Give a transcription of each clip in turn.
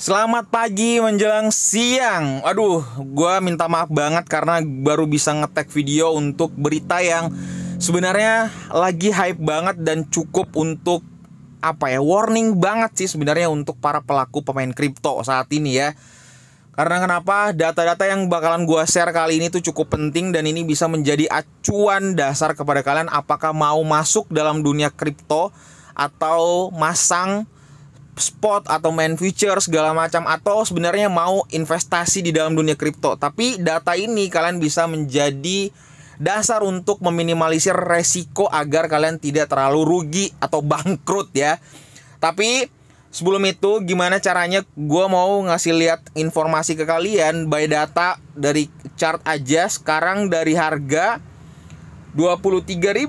Selamat pagi menjelang siang. Aduh, gue minta maaf banget karena baru bisa ngetek video untuk berita yang sebenarnya lagi hype banget dan cukup untuk apa ya warning banget sih sebenarnya untuk para pelaku pemain kripto saat ini ya. Karena kenapa data-data yang bakalan gue share kali ini tuh cukup penting dan ini bisa menjadi acuan dasar kepada kalian apakah mau masuk dalam dunia kripto atau masang spot atau main future segala macam atau sebenarnya mau investasi di dalam dunia kripto. Tapi data ini kalian bisa menjadi dasar untuk meminimalisir resiko agar kalian tidak terlalu rugi atau bangkrut ya. Tapi sebelum itu gimana caranya gue mau ngasih lihat informasi ke kalian by data dari chart aja sekarang dari harga 23.287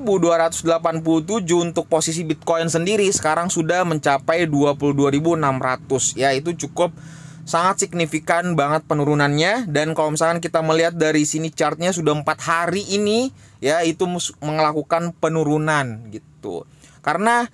untuk posisi Bitcoin sendiri sekarang sudah mencapai 22.600 ya itu cukup sangat signifikan banget penurunannya dan kalau misalkan kita melihat dari sini chartnya sudah empat hari ini ya itu melakukan penurunan gitu karena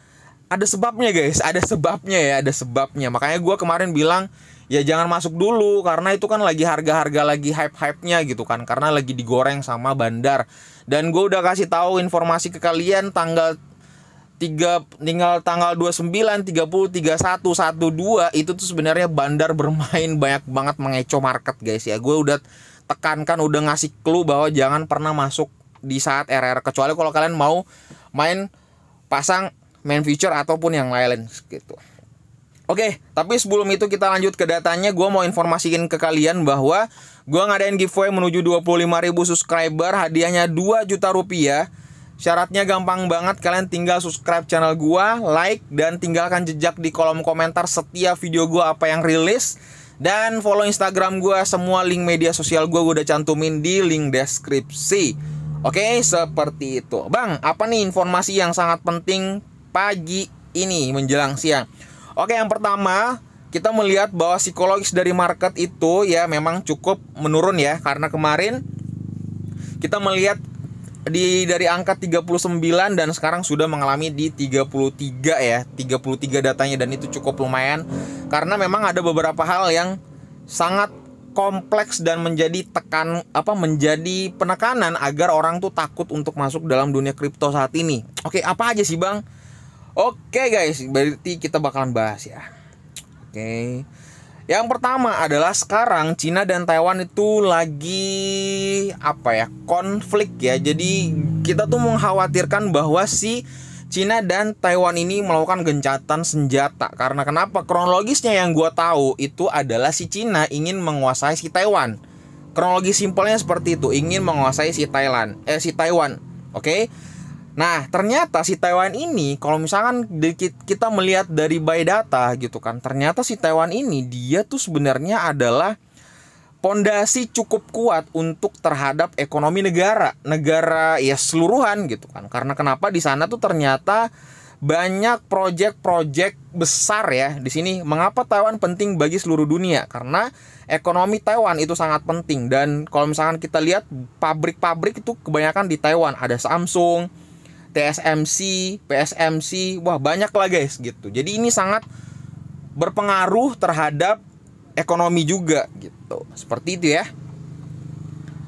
ada sebabnya guys ada sebabnya ya ada sebabnya makanya gue kemarin bilang ya jangan masuk dulu karena itu kan lagi harga-harga lagi hype-hype-nya gitu kan karena lagi digoreng sama bandar dan gue udah kasih tahu informasi ke kalian tanggal tiga tinggal tanggal 29 30 31 12 itu tuh sebenarnya bandar bermain banyak banget mengeco market guys ya gue udah tekankan udah ngasih clue bahwa jangan pernah masuk di saat RR kecuali kalau kalian mau main pasang main feature ataupun yang lain gitu Oke, tapi sebelum itu kita lanjut ke datanya. Gue mau informasikan ke kalian bahwa gue ngadain giveaway menuju 25.000 subscriber. Hadiahnya 2 juta rupiah. Syaratnya gampang banget, kalian tinggal subscribe channel gue, like dan tinggalkan jejak di kolom komentar setiap video gue apa yang rilis dan follow Instagram gue. semua link media sosial gue gua udah cantumin di link deskripsi. Oke, seperti itu. Bang, apa nih informasi yang sangat penting pagi ini menjelang siang? Oke, yang pertama kita melihat bahwa psikologis dari market itu ya memang cukup menurun ya karena kemarin kita melihat di dari angka 39 dan sekarang sudah mengalami di 33 ya, 33 datanya dan itu cukup lumayan karena memang ada beberapa hal yang sangat kompleks dan menjadi tekan apa menjadi penekanan agar orang tuh takut untuk masuk dalam dunia kripto saat ini. Oke, apa aja sih, Bang? Oke guys, berarti kita bakalan bahas ya. Oke. Yang pertama adalah sekarang Cina dan Taiwan itu lagi apa ya? konflik ya. Jadi kita tuh mengkhawatirkan bahwa si Cina dan Taiwan ini melakukan gencatan senjata karena kenapa? Kronologisnya yang gua tahu itu adalah si Cina ingin menguasai si Taiwan. Kronologi simpelnya seperti itu, ingin menguasai si Thailand, eh si Taiwan, oke? Okay? Nah, ternyata si Taiwan ini kalau misalkan kita melihat dari by data gitu kan, ternyata si Taiwan ini dia tuh sebenarnya adalah pondasi cukup kuat untuk terhadap ekonomi negara, negara ya seluruhan gitu kan. Karena kenapa di sana tuh ternyata banyak proyek-proyek besar ya di sini. Mengapa Taiwan penting bagi seluruh dunia? Karena ekonomi Taiwan itu sangat penting dan kalau misalkan kita lihat pabrik-pabrik itu kebanyakan di Taiwan. Ada Samsung, TSMC, PSMC, wah banyak lah guys gitu. Jadi ini sangat berpengaruh terhadap ekonomi juga gitu. Seperti itu ya.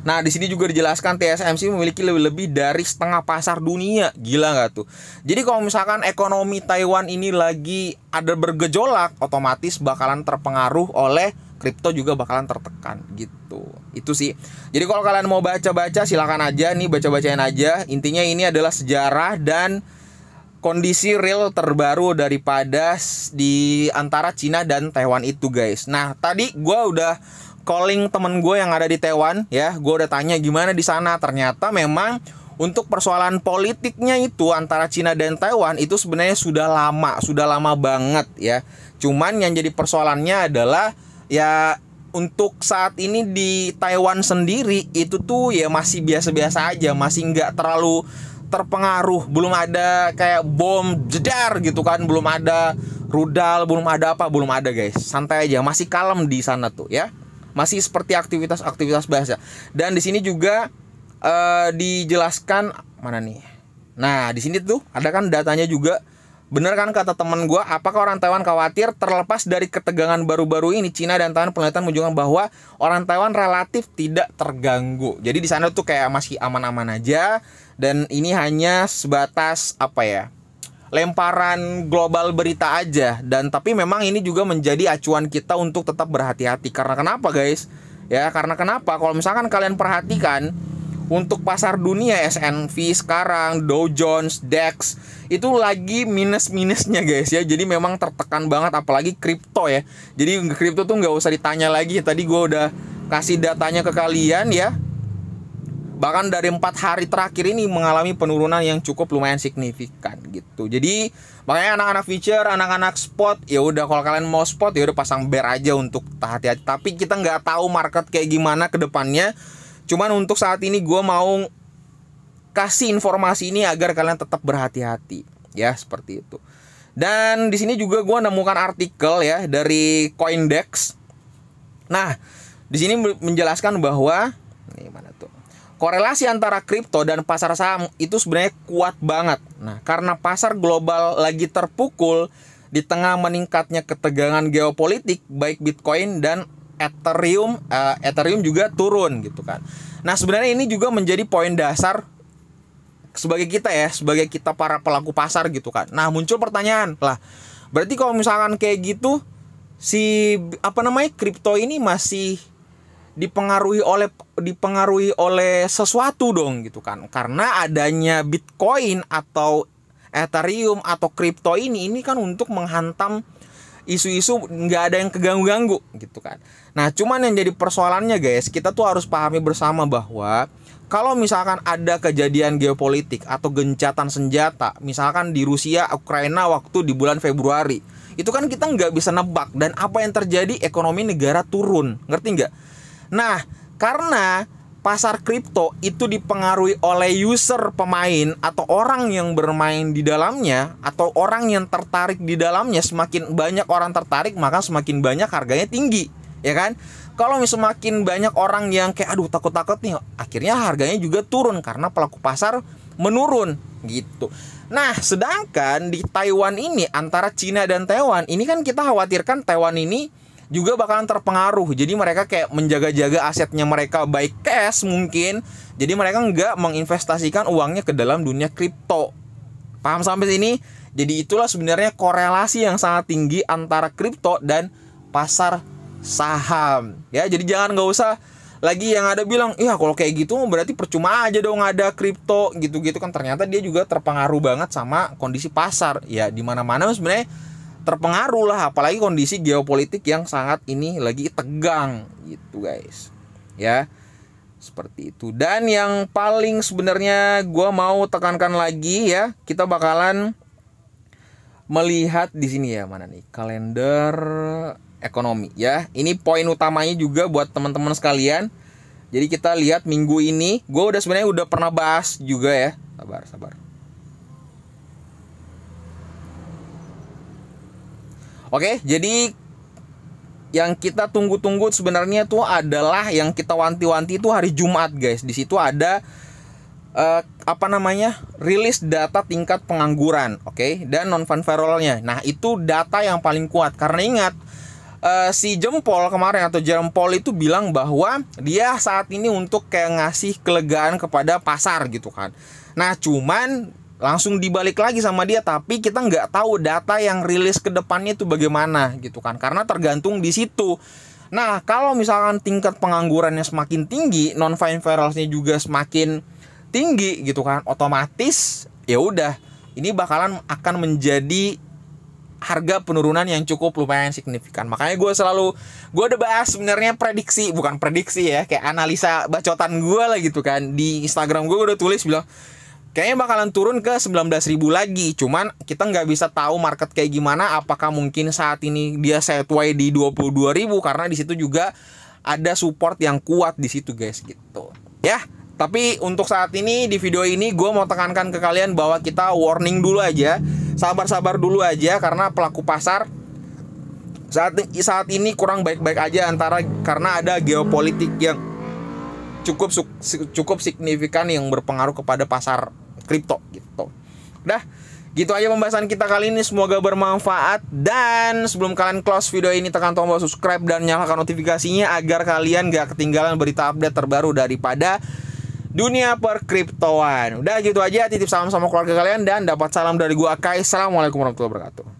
Nah, di sini juga dijelaskan TSMC memiliki lebih-lebih dari setengah pasar dunia. Gila nggak tuh? Jadi kalau misalkan ekonomi Taiwan ini lagi ada bergejolak, otomatis bakalan terpengaruh oleh kripto juga bakalan tertekan gitu. Itu sih. Jadi kalau kalian mau baca-baca silakan aja nih baca-bacain aja. Intinya ini adalah sejarah dan kondisi real terbaru daripada di antara Cina dan Taiwan itu guys. Nah tadi gue udah calling temen gue yang ada di Taiwan ya, gue udah tanya gimana di sana. Ternyata memang untuk persoalan politiknya itu antara Cina dan Taiwan itu sebenarnya sudah lama, sudah lama banget ya. Cuman yang jadi persoalannya adalah ya untuk saat ini di Taiwan sendiri itu tuh ya masih biasa-biasa aja masih nggak terlalu terpengaruh belum ada kayak bom jedar gitu kan belum ada rudal belum ada apa belum ada guys santai aja masih kalem di sana tuh ya masih seperti aktivitas-aktivitas biasa dan di sini juga uh, dijelaskan mana nih nah di sini tuh ada kan datanya juga Bener kan kata teman gue, apakah orang Taiwan khawatir terlepas dari ketegangan baru-baru ini Cina dan Taiwan penelitian menunjukkan bahwa orang Taiwan relatif tidak terganggu. Jadi di sana tuh kayak masih aman-aman aja dan ini hanya sebatas apa ya? lemparan global berita aja dan tapi memang ini juga menjadi acuan kita untuk tetap berhati-hati karena kenapa guys? Ya, karena kenapa? Kalau misalkan kalian perhatikan untuk pasar dunia SNV sekarang, Dow Jones, DEX, itu lagi minus-minusnya guys ya. Jadi memang tertekan banget apalagi kripto ya. Jadi kripto tuh nggak usah ditanya lagi. Tadi gue udah kasih datanya ke kalian ya. Bahkan dari empat hari terakhir ini mengalami penurunan yang cukup lumayan signifikan gitu. Jadi makanya anak-anak feature, anak-anak spot, ya udah kalau kalian mau spot ya udah pasang bear aja untuk hati-hati. Tapi kita nggak tahu market kayak gimana kedepannya. depannya Cuman untuk saat ini gue mau kasih informasi ini agar kalian tetap berhati-hati ya seperti itu. Dan di sini juga gue nemukan artikel ya dari Coindex. Nah, di sini menjelaskan bahwa ini mana tuh? Korelasi antara kripto dan pasar saham itu sebenarnya kuat banget. Nah, karena pasar global lagi terpukul di tengah meningkatnya ketegangan geopolitik baik Bitcoin dan Ethereum uh, Ethereum juga turun gitu kan. Nah, sebenarnya ini juga menjadi poin dasar sebagai kita ya, sebagai kita para pelaku pasar gitu kan. Nah, muncul pertanyaan lah. Berarti kalau misalkan kayak gitu si apa namanya kripto ini masih dipengaruhi oleh dipengaruhi oleh sesuatu dong gitu kan karena adanya Bitcoin atau Ethereum atau kripto ini ini kan untuk menghantam isu-isu nggak ada yang keganggu-ganggu gitu kan. Nah, cuman yang jadi persoalannya guys, kita tuh harus pahami bersama bahwa kalau misalkan ada kejadian geopolitik atau gencatan senjata, misalkan di Rusia Ukraina waktu di bulan Februari, itu kan kita nggak bisa nebak dan apa yang terjadi ekonomi negara turun, ngerti nggak? Nah, karena pasar kripto itu dipengaruhi oleh user pemain atau orang yang bermain di dalamnya atau orang yang tertarik di dalamnya semakin banyak orang tertarik maka semakin banyak harganya tinggi ya kan kalau semakin banyak orang yang kayak aduh takut-takut nih akhirnya harganya juga turun karena pelaku pasar menurun gitu nah sedangkan di Taiwan ini antara Cina dan Taiwan ini kan kita khawatirkan Taiwan ini juga bakalan terpengaruh. Jadi mereka kayak menjaga-jaga asetnya mereka baik cash mungkin. Jadi mereka nggak menginvestasikan uangnya ke dalam dunia kripto. Paham sampai sini? Jadi itulah sebenarnya korelasi yang sangat tinggi antara kripto dan pasar saham. Ya, jadi jangan nggak usah lagi yang ada bilang, "Iya, kalau kayak gitu berarti percuma aja dong ada kripto gitu-gitu kan." Ternyata dia juga terpengaruh banget sama kondisi pasar. Ya, di mana-mana sebenarnya terpengaruh lah apalagi kondisi geopolitik yang sangat ini lagi tegang gitu guys ya seperti itu dan yang paling sebenarnya gue mau tekankan lagi ya kita bakalan melihat di sini ya mana nih kalender ekonomi ya ini poin utamanya juga buat teman-teman sekalian jadi kita lihat minggu ini gue udah sebenarnya udah pernah bahas juga ya sabar sabar Oke, jadi yang kita tunggu-tunggu sebenarnya tuh adalah yang kita wanti-wanti itu hari Jumat, guys. Di situ ada uh, apa namanya? rilis data tingkat pengangguran, oke? Okay? Dan non farolnya. Nah, itu data yang paling kuat karena ingat Uh, si jempol kemarin atau jempol itu bilang bahwa dia saat ini untuk kayak ngasih kelegaan kepada pasar gitu kan. Nah, cuman langsung dibalik lagi sama dia tapi kita nggak tahu data yang rilis ke depannya itu bagaimana gitu kan karena tergantung di situ nah kalau misalkan tingkat penganggurannya semakin tinggi non fine viralsnya juga semakin tinggi gitu kan otomatis ya udah ini bakalan akan menjadi harga penurunan yang cukup lumayan signifikan. Makanya gue selalu gue udah bahas sebenarnya prediksi bukan prediksi ya kayak analisa bacotan gue lah gitu kan di Instagram gue udah tulis bilang kayaknya bakalan turun ke 19.000 lagi. Cuman kita nggak bisa tahu market kayak gimana. Apakah mungkin saat ini dia setway di 22.000 karena di situ juga ada support yang kuat di situ guys gitu. Ya, tapi untuk saat ini di video ini gue mau tekankan ke kalian bahwa kita warning dulu aja, sabar-sabar dulu aja karena pelaku pasar saat saat ini kurang baik-baik aja antara karena ada geopolitik yang cukup cukup signifikan yang berpengaruh kepada pasar kripto gitu. Dah, gitu aja pembahasan kita kali ini. Semoga bermanfaat dan sebelum kalian close video ini tekan tombol subscribe dan nyalakan notifikasinya agar kalian gak ketinggalan berita update terbaru daripada dunia perkriptoan. Udah gitu aja, titip salam sama keluarga kalian dan dapat salam dari gua Kai. Assalamualaikum warahmatullahi wabarakatuh.